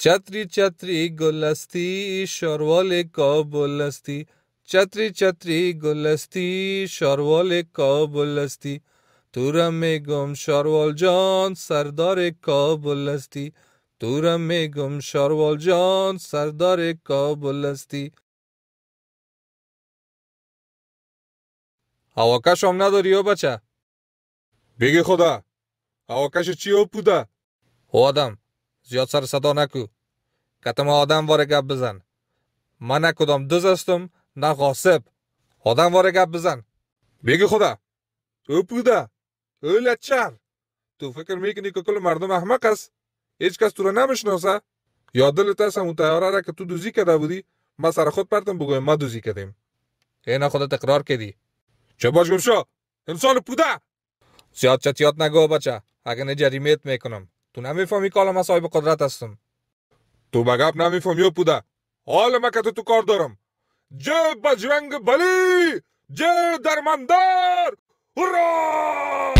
छत्री छत्री गुलस्ती शोरवोले कबुलस्ती छत्री छत्री गुलस्ती शोरवोले कबुलस्ती तुरम गुम शोरवोल जान सरदार कबुलस्ती तुरम गुम शोरवोल जान सरदार कबुलस्ती هواکش هم نداری یا بچه؟ بگی خدا هواکش چی و پوده؟ او آدم زیاد سر صدا نکو کتم آدم واره گپ بزن من نه کدام دز استم نه غاسب. آدم واره گپ بزن بگی خدا او پودا او لچر تو فکر میکنی که کل مردم احمق است هیچ کس تو رو نمیشناسه یا دلت هست اون تیاره را که تو دوزی کرده بودی ما سر خود پرتم بگویم ما دوزی کردیم اینا خودت اقرار کردی چه باش گمشو انسان پوده زیاد چتیات نگو بچه اگه نه میکنم تو نمیفهمی که حالا من صاحب قدرت هستم تو بگب گپ نمیفهمی و پوده حالا من تو تو کار دارم جه بجرنگ بلی جه درمندار هرا